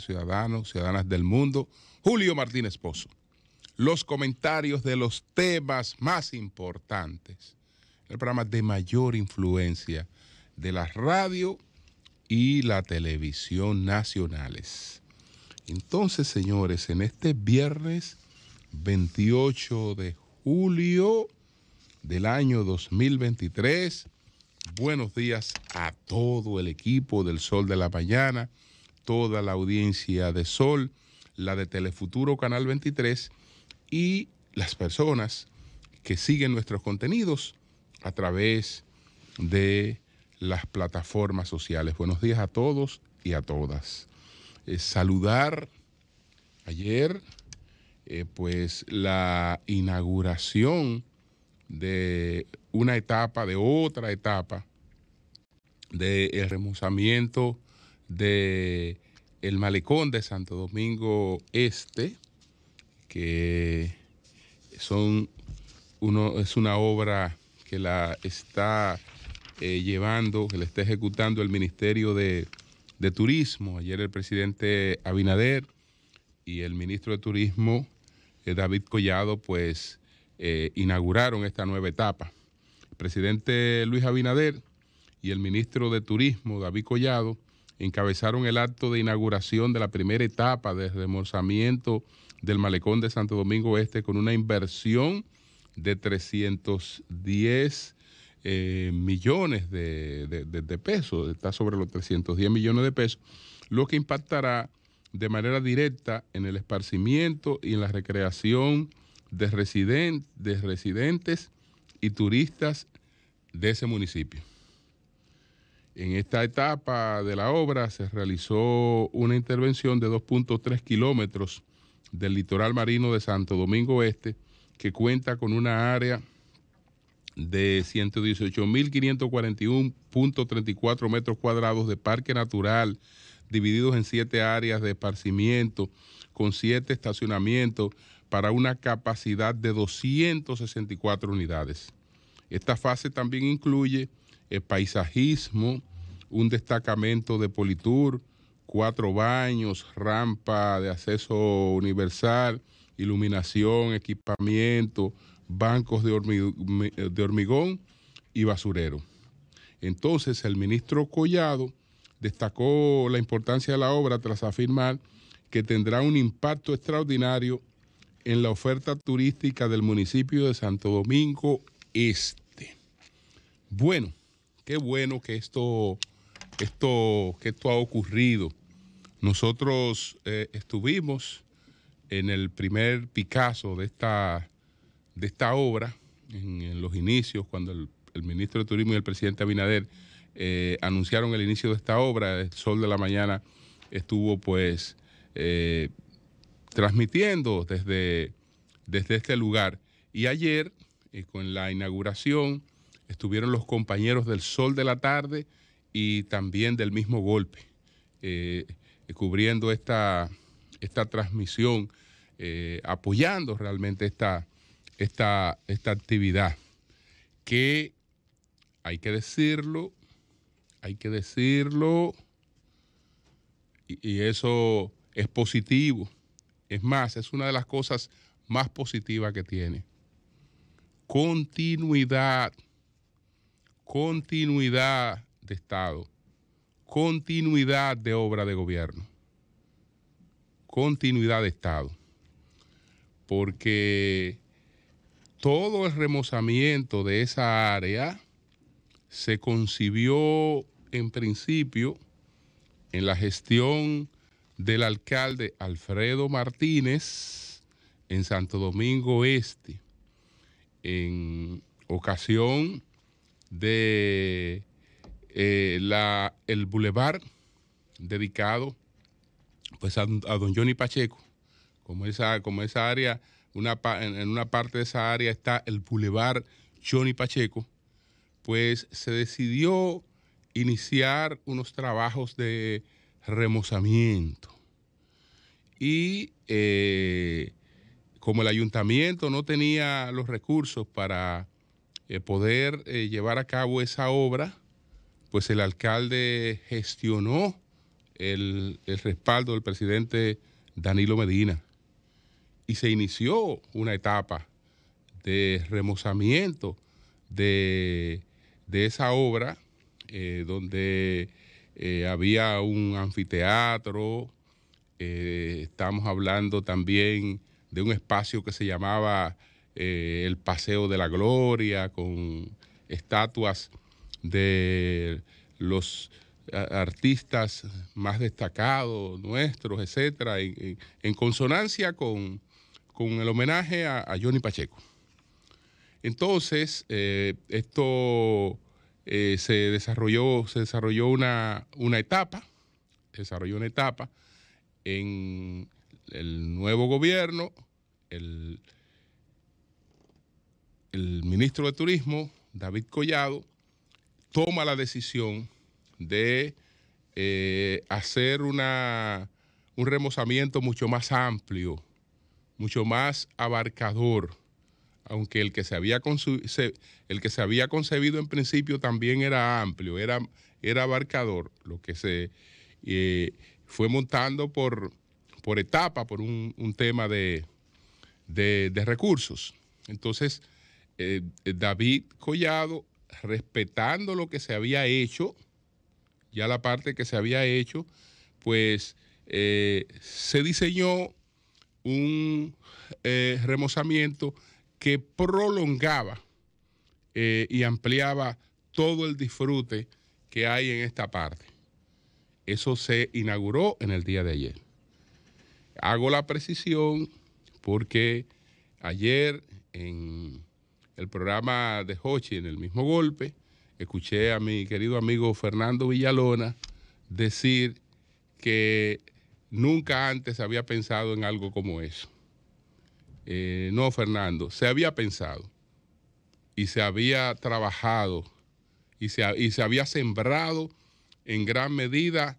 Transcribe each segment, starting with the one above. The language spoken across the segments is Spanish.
ciudadanos, ciudadanas del mundo. Julio Martínez Pozo. Los comentarios de los temas más importantes. El programa de mayor influencia de la radio y la televisión nacionales. Entonces, señores, en este viernes 28 de julio del año 2023, buenos días a todo el equipo del Sol de la Mañana toda la audiencia de Sol, la de Telefuturo Canal 23 y las personas que siguen nuestros contenidos a través de las plataformas sociales. Buenos días a todos y a todas. Eh, saludar ayer, eh, pues la inauguración de una etapa, de otra etapa, del de remozamiento de el malecón de Santo Domingo Este, que son uno, es una obra que la está eh, llevando, que la está ejecutando el Ministerio de, Turismo. Ayer el presidente Abinader y el ministro de Turismo, eh, David Collado, pues eh, inauguraron esta nueva etapa. El presidente Luis Abinader y el ministro de Turismo, David Collado, encabezaron el acto de inauguración de la primera etapa de remorzamiento del malecón de Santo Domingo Este con una inversión de 310 eh, millones de, pesos, está sobre los 310 millones de pesos, lo que impactará de manera directa en el esparcimiento y en la recreación de residentes y turistas de ese municipio. En esta etapa de la obra se realizó una intervención de 2.3 kilómetros del litoral marino de Santo Domingo Este, que cuenta con una área de 118.541.34 metros cuadrados de parque natural, divididos en siete áreas de esparcimiento, con siete estacionamientos, para una capacidad de 264 unidades. Esta fase también incluye el eh, paisajismo, un destacamento de Politur, cuatro baños, rampa de acceso universal, iluminación, equipamiento, bancos de hormigón y basurero. Entonces el ministro Collado destacó la importancia de la obra tras afirmar que tendrá un impacto extraordinario en la oferta turística del municipio de Santo Domingo Este. Bueno qué bueno que esto, esto, que esto ha ocurrido. Nosotros eh, estuvimos en el primer Picasso de esta, de esta obra, en, los inicios, cuando el, ministro de Turismo y el presidente Abinader eh, anunciaron el inicio de esta obra, el Sol de la Mañana estuvo pues eh, transmitiendo desde, desde este lugar. Y ayer, con la inauguración, estuvieron los compañeros del Sol de la Tarde y también del mismo golpe, eh, cubriendo esta, esta transmisión, eh, apoyando realmente esta, esta actividad, que hay que decirlo, hay que decirlo, y eso es positivo. Es más, es una de las cosas más positivas que tiene. Continuidad continuidad de Estado, continuidad de obra de gobierno, continuidad de Estado. Porque todo el remozamiento de esa área se concibió en principio en la gestión del alcalde Alfredo Martínez en Santo Domingo Este, en ocasión de eh, la, el bulevar dedicado pues a, don Johnny Pacheco. Como esa, como esa área, una, en, una parte de esa área está el bulevar Johnny Pacheco, pues se decidió iniciar unos trabajos de remozamiento. Y eh, como el ayuntamiento no tenía los recursos para eh, poder eh, llevar a cabo esa obra, pues el alcalde gestionó el, respaldo del presidente Danilo Medina y se inició una etapa de remozamiento de, esa obra eh, donde había un anfiteatro, estamos hablando también de un espacio que se llamaba eh, el Paseo de la Gloria, con estatuas de los artistas más destacados nuestros, etcétera, en, consonancia con, el homenaje a, Johnny Pacheco. Entonces, eh, esto eh, se desarrolló, se desarrolló una, una etapa, se desarrolló una etapa en el nuevo gobierno, el, el ministro de Turismo, David Collado, toma la decisión de eh, hacer una, un remozamiento mucho más amplio, mucho más abarcador, aunque el que se había, el que se había concebido en principio también era amplio, era, era abarcador, lo que se eh, fue montando por, por etapa, por un, tema de, de recursos. Entonces, eh, eh, David Collado, respetando lo que se había hecho, ya la parte que se había hecho, pues eh, se diseñó un remozamiento que prolongaba y ampliaba todo el disfrute que hay en esta parte. Eso se inauguró en el día de ayer. Hago la precisión porque ayer en el programa de Hochi en el mismo golpe, escuché a mi querido amigo Fernando Villalona decir que nunca antes había pensado en algo como eso. Eh, no, Fernando, se había pensado y se había trabajado y se, había sembrado en gran medida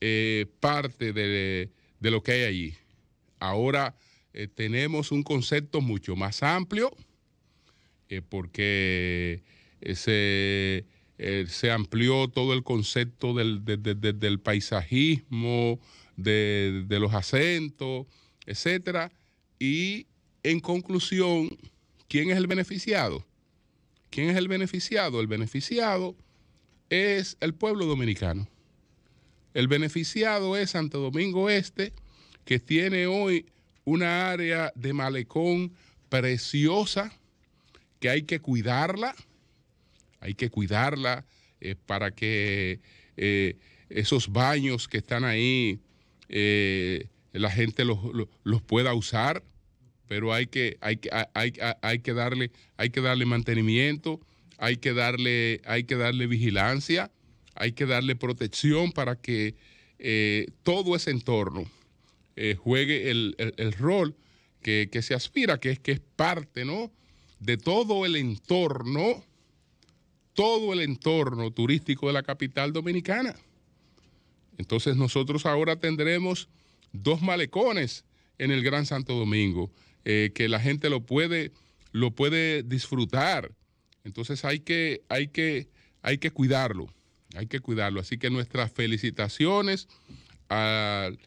eh, parte de, lo que hay allí. Ahora eh, tenemos un concepto mucho más amplio eh, porque se, eh, se, amplió todo el concepto del, paisajismo, de, los acentos, etc. Y en conclusión, ¿quién es el beneficiado? ¿Quién es el beneficiado? El beneficiado es el pueblo dominicano. El beneficiado es Santo Domingo Este, que tiene hoy una área de malecón preciosa, que hay que cuidarla, hay que cuidarla eh, para que eh, esos baños que están ahí eh, la gente los, pueda usar, pero hay que, hay, hay, que darle, hay que darle mantenimiento, hay que darle, hay que darle vigilancia, hay que darle protección para que todo ese entorno juegue el, rol que, se aspira, que es que es parte, ¿no? de todo el entorno, todo el entorno turístico de la capital dominicana. Entonces nosotros ahora tendremos dos malecones en el Gran Santo Domingo, eh, que la gente lo puede, lo puede disfrutar. Entonces hay que, hay, que, hay que cuidarlo, hay que cuidarlo. Así que nuestras felicitaciones al,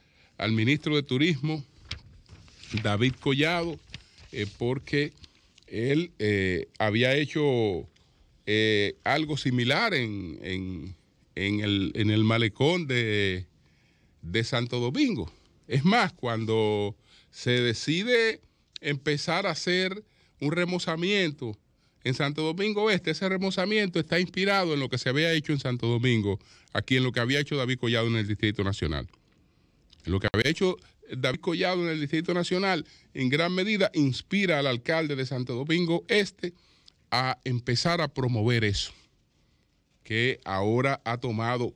ministro de Turismo, David Collado, eh, porque él eh, había hecho eh, algo similar en, el, malecón de, Santo Domingo. Es más, cuando se decide empezar a hacer un remozamiento en Santo Domingo Este, ese remozamiento está inspirado en lo que se había hecho en Santo Domingo, aquí en lo que había hecho David Collado en el Distrito Nacional. En lo que había hecho David Collado en el Distrito Nacional en gran medida inspira al alcalde de Santo Domingo Este a empezar a promover eso, que ahora ha tomado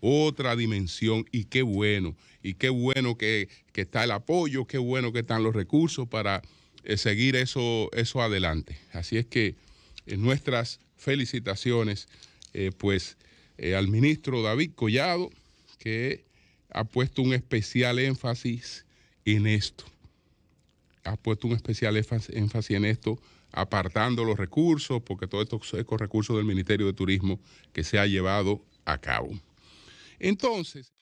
otra dimensión y qué bueno, y qué bueno que, está el apoyo, qué bueno que están los recursos para eh, seguir eso, eso adelante. Así es que en eh, nuestras felicitaciones eh, pues al ministro David Collado, que ha puesto un especial énfasis en esto. Ha puesto un especial énfasis en esto, apartando los recursos, porque todo esto es recursos del Ministerio de Turismo que se ha llevado a cabo. Entonces...